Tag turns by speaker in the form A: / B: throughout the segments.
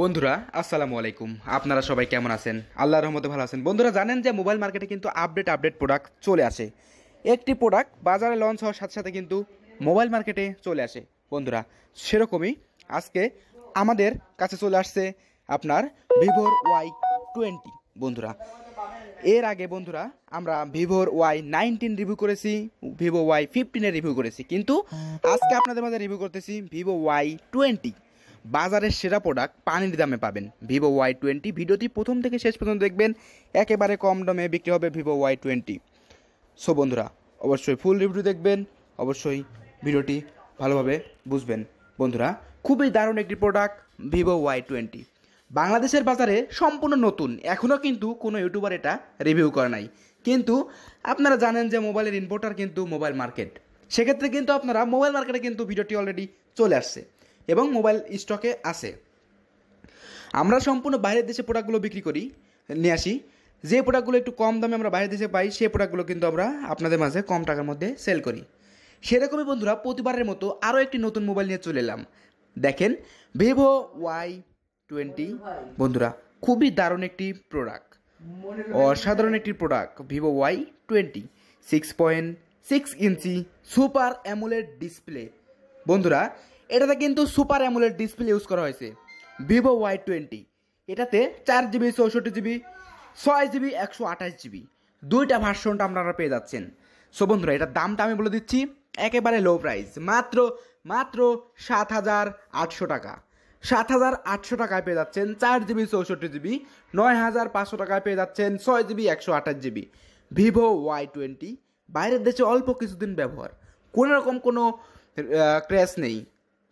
A: বন্ধুরা আসসালামু আলাইকুম আপনারা সবাই কেমন আছেন আল্লাহ রহমতে ভালো আছেন বন্ধুরা জানেন যে মোবাইল মার্কেটে কিন্তু আপডেট আপডেট প্রোডাক্ট চলে আসে একটি প্রোডাক্ট বাজারে লঞ্চ হওয়ার সাথে সাথে কিন্তু মোবাইল মার্কেটে চলে আসে বন্ধুরা সেরকমই আজকে আমাদের কাছে চলে আসছে আপনার ভিভোর ওয়াই টোয়েন্টি বন্ধুরা এর আগে বন্ধুরা আমরা ভিভোর ওয়াই নাইনটিন রিভিউ করেছি ভিভো ওয়াই ফিফটিনের রিভিউ করেছি কিন্তু আজকে আপনাদের মাঝে রিভিউ করতেছি ভিভো ওয়াই টোয়েন্টি বাজারের সেরা প্রোডাক্ট পানির দামে পাবেন ভিভো ওয়াই টোয়েন্টি ভিডিওটি প্রথম থেকে শেষ পর্যন্ত দেখবেন একেবারে কম দামে বিক্রি হবে ভিভো ওয়াই টোয়েন্টি সো বন্ধুরা অবশ্যই ফুল রিভিউ দেখবেন অবশ্যই ভিডিওটি ভালোভাবে বুঝবেন বন্ধুরা খুবই দারুণ একটি প্রোডাক্ট ভিভো ওয়াই টোয়েন্টি বাংলাদেশের বাজারে সম্পূর্ণ নতুন এখনও কিন্তু কোনো ইউটিউবার এটা রিভিউ করে নাই কিন্তু আপনারা জানেন যে মোবাইলের ইম্পোর্টার কিন্তু মোবাইল মার্কেট সেক্ষেত্রে কিন্তু আপনারা মোবাইল মার্কেটে কিন্তু ভিডিওটি অলরেডি চলে আসছে এবং মোবাইল স্টকে আসে আমরা সম্পূর্ণ বাইরের দেশে প্রোডাক্টগুলো বিক্রি করি নিয়ে আসি যে প্রোডাক্টগুলো একটু কম দামে আমরা বাইরের দেশে পাই সেই প্রোডাক্টগুলো কিন্তু আমরা আপনাদের মাঝে কম টাকার মধ্যে সেল করি সেরকমই বন্ধুরা প্রতিবারের মতো আরও একটি নতুন মোবাইল নিয়ে চলে এলাম দেখেন ভিভো ওয়াই টোয়েন্টি বন্ধুরা খুবই দারুণ একটি প্রোডাক্ট অসাধারণ একটি product Vivo Y twenty six point six inch super AMOLED display বন্ধুরা এটাতে কিন্তু সুপার অ্যামুলেট ডিসপ্লে ইউজ করা হয়েছে ভিভো ওয়াই টোয়েন্টি এটাতে চার জিবি চৌষট্টি জিবি ছয় জিবি একশো আঠাশ জিবি দুইটা ভার্সনটা আপনারা পেয়ে যাচ্ছেন সো বন্ধুরা এটার দামটা আমি বলে দিচ্ছি একেবারে লো প্রাইস মাত্র মাত্র সাত হাজার আটশো টাকা সাত হাজার আটশো টাকায় পেয়ে যাচ্ছেন চার জিবি চৌষট্টি জিবি নয় হাজার পাঁচশো টাকায় পেয়ে যাচ্ছেন ছয় জিবি একশো আঠাশ জিবি ভিভো ওয়াই টোয়েন্টি বাইরের দেশে অল্প কিছুদিন ব্যবহার কোনোরকম কোনো ক্র্যাশ নেই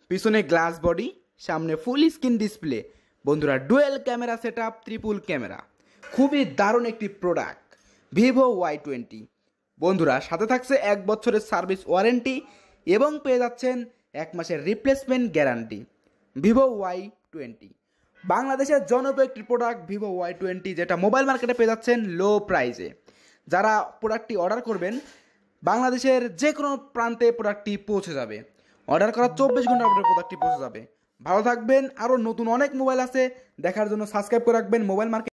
A: পিছনে গ্লাস বডি সামনে ফুল স্ক্রিন ডিসপ্লে বন্ধুরা dual camera set up triple camera খুবই দারুণ একটি প্রোডাক্ট ভিভো ওয়াই টোয়েন্টি বন্ধুরা সাথে থাকছে এক বছরের সার্ভিস ওয়ারেন্টি এবং পেয়ে যাচ্ছেন এক মাসের replacement guarantee Vivo Y twenty বাংলাদেশের জনপ্রিয় একটি প্রোডাক্ট ভিভো ওয়াই টোয়েন্টি যেটা মোবাইল মার্কেটে পেয়ে যাচ্ছেন লো প্রাইজে যারা প্রোডাক্টটি অর্ডার করবেন বাংলাদেশের যে কোনো প্রান্তে প্রোডাক্টটি পৌঁছে যাবে অর্ডার করার চব্বিশ ঘন্টা আপনার প্রোডাক্টটি পৌঁছে যাবে ভালো থাকবেন আরও নতুন অনেক মোবাইল আছে দেখার জন্য সাবস্ক্রাইব করে রাখবেন মোবাইল মার্কেট